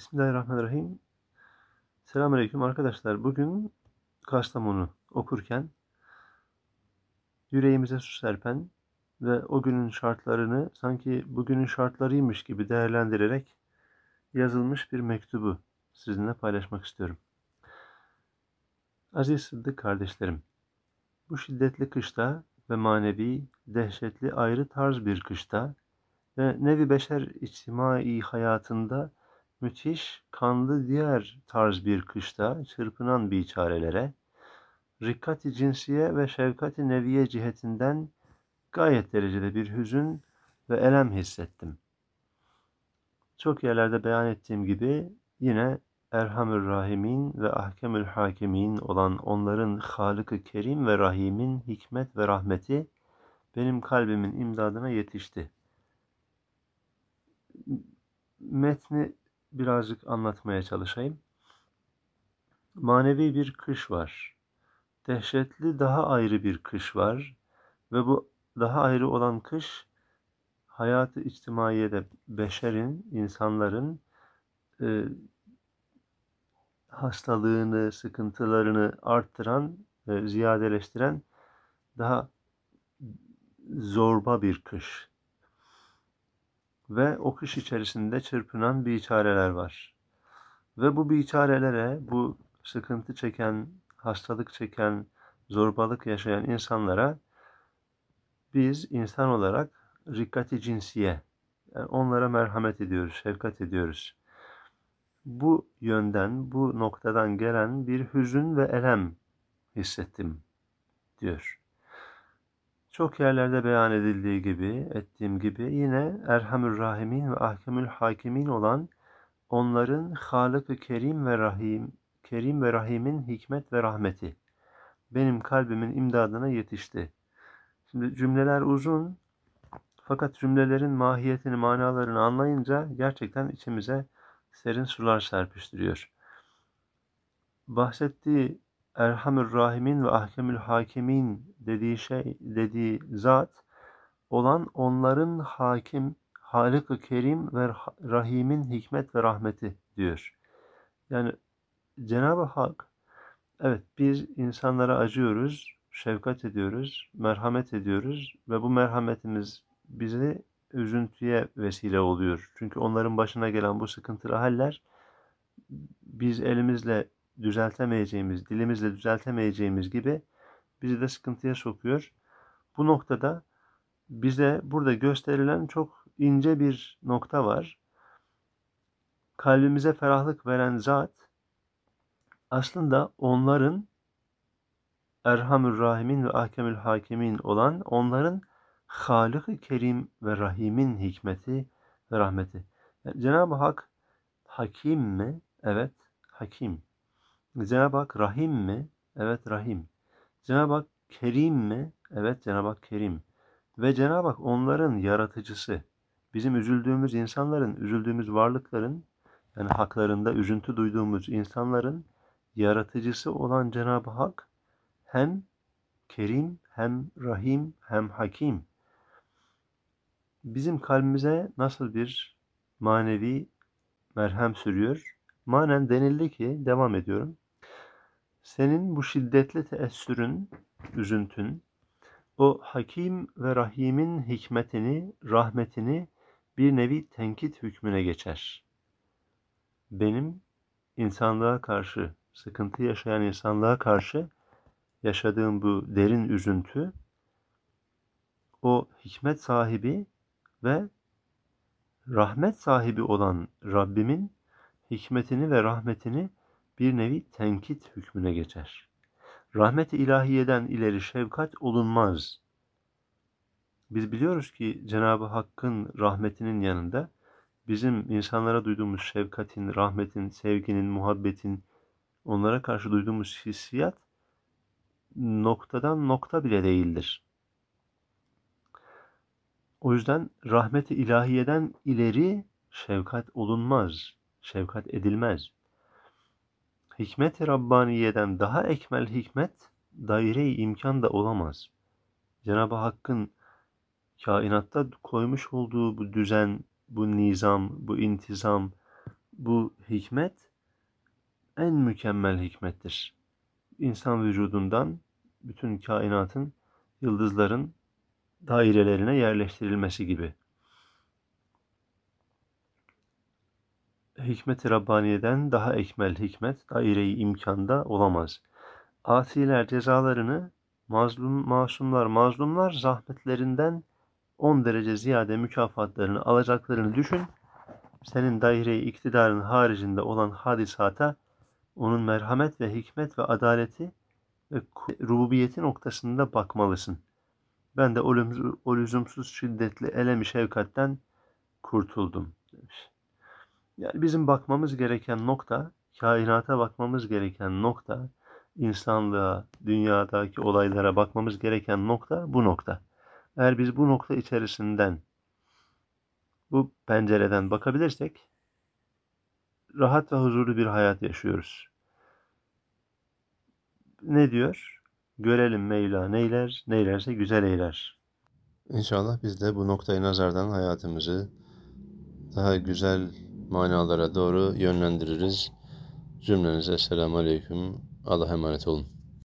Bismillahirrahmanirrahim. Selamünaleyküm arkadaşlar. Bugün Kastamonu okurken yüreğimize su serpen ve o günün şartlarını sanki bugünün şartlarıymış gibi değerlendirerek yazılmış bir mektubu sizinle paylaşmak istiyorum. Aziz Sıddık kardeşlerim, bu şiddetli kışta ve manevi, dehşetli ayrı tarz bir kışta ve nevi beşer içtimai hayatında müthiş, kanlı diğer tarz bir kışta çırpınan biçarelere, rikkati cinsiye ve şefkati neviye cihetinden gayet derecede bir hüzün ve elem hissettim. Çok yerlerde beyan ettiğim gibi yine Erhamül Rahim'in ve Ahkemül Hakim'in olan onların Halık-ı Kerim ve Rahim'in hikmet ve rahmeti benim kalbimin imdadına yetişti. Metni birazcık anlatmaya çalışayım. Manevi bir kış var. Dehşetli daha ayrı bir kış var ve bu daha ayrı olan kış hayatı içtimaiyede beşerin, insanların e, hastalığını, sıkıntılarını arttıran, e, ziyadeleştiren daha zorba bir kış ve o içerisinde çırpınan biçareler var. Ve bu biçarelere, bu sıkıntı çeken, hastalık çeken, zorbalık yaşayan insanlara biz insan olarak rikkati cinsiye, yani onlara merhamet ediyoruz, şefkat ediyoruz. Bu yönden, bu noktadan gelen bir hüzün ve elem hissettim diyor. Çok yerlerde beyan edildiği gibi, ettiğim gibi yine Erhamül Rahimin ve Ahkemül Hakimin olan onların Halık-ı Kerim ve Rahim, Kerim ve Rahim'in hikmet ve rahmeti benim kalbimin imdadına yetişti. Şimdi cümleler uzun fakat cümlelerin mahiyetini, manalarını anlayınca gerçekten içimize serin sular serpiştiriyor. Bahsettiği Erhamür Rahimin ve Ahkemül Hakimin dediği şey dediği zat olan onların hakim, halık Kerim ve Rahim'in hikmet ve rahmeti diyor. Yani Cenab-ı Hak evet biz insanlara acıyoruz, şefkat ediyoruz, merhamet ediyoruz ve bu merhametimiz bizi üzüntüye vesile oluyor. Çünkü onların başına gelen bu sıkıntılı haller biz elimizle düzeltemeyeceğimiz, dilimizle düzeltemeyeceğimiz gibi bizi de sıkıntıya sokuyor. Bu noktada bize burada gösterilen çok ince bir nokta var. Kalbimize ferahlık veren zat aslında onların Erhamül Rahimin ve Ahkemül Hakimin olan onların halık Kerim ve Rahim'in hikmeti ve rahmeti. Yani Cenab-ı Hak hakim mi? Evet, hakim. Cenab-ı Hak rahim mi? Evet rahim. Cenab-ı Hak kerim mi? Evet Cenab-ı Hak kerim. Ve Cenab-ı Hak onların yaratıcısı. Bizim üzüldüğümüz insanların, üzüldüğümüz varlıkların, yani haklarında üzüntü duyduğumuz insanların yaratıcısı olan Cenab-ı Hak hem kerim, hem rahim, hem hakim. Bizim kalbimize nasıl bir manevi merhem sürüyor? Manen denildi ki, devam ediyorum. Senin bu şiddetli teessürün, üzüntün, o hakim ve rahimin hikmetini, rahmetini bir nevi tenkit hükmüne geçer. Benim insanlığa karşı, sıkıntı yaşayan insanlığa karşı yaşadığım bu derin üzüntü, o hikmet sahibi ve rahmet sahibi olan Rabbimin hikmetini ve rahmetini bir nevi tenkit hükmüne geçer. Rahmet-i ilahiyeden ileri şefkat olunmaz. Biz biliyoruz ki Cenab-ı Hakk'ın rahmetinin yanında bizim insanlara duyduğumuz şefkatin, rahmetin, sevginin, muhabbetin, onlara karşı duyduğumuz hissiyat noktadan nokta bile değildir. O yüzden rahmeti ilahiyeden ileri şefkat olunmaz, şefkat edilmez. Hikmet-i Rabbaniye'den daha ekmel hikmet daire-i imkan da olamaz. Cenab-ı Hakk'ın kainatta koymuş olduğu bu düzen, bu nizam, bu intizam, bu hikmet en mükemmel hikmettir. İnsan vücudundan bütün kainatın, yıldızların dairelerine yerleştirilmesi gibi. hikmet-i Rabbaniye'den daha ekmel hikmet daire-i imkanda olamaz. Asiler cezalarını mazlum masumlar mazlumlar zahmetlerinden 10 derece ziyade mükafatlarını alacaklarını düşün. Senin daire-i iktidarın haricinde olan hadisata onun merhamet ve hikmet ve adaleti ve rububiyeti noktasında bakmalısın. Ben de o lüzumsuz şiddetli elemi şefkatten kurtuldum demiş. Yani bizim bakmamız gereken nokta, kainata bakmamız gereken nokta, insanlığa, dünyadaki olaylara bakmamız gereken nokta bu nokta. Eğer biz bu nokta içerisinden, bu pencereden bakabilirsek rahat ve huzurlu bir hayat yaşıyoruz. Ne diyor? Görelim Mevla neyler, neylerse güzel eyler. İnşallah biz de bu noktayı nazardan hayatımızı daha güzel manalara doğru yönlendiririz. Cümlenize selamun aleyküm. Allah'a emanet olun.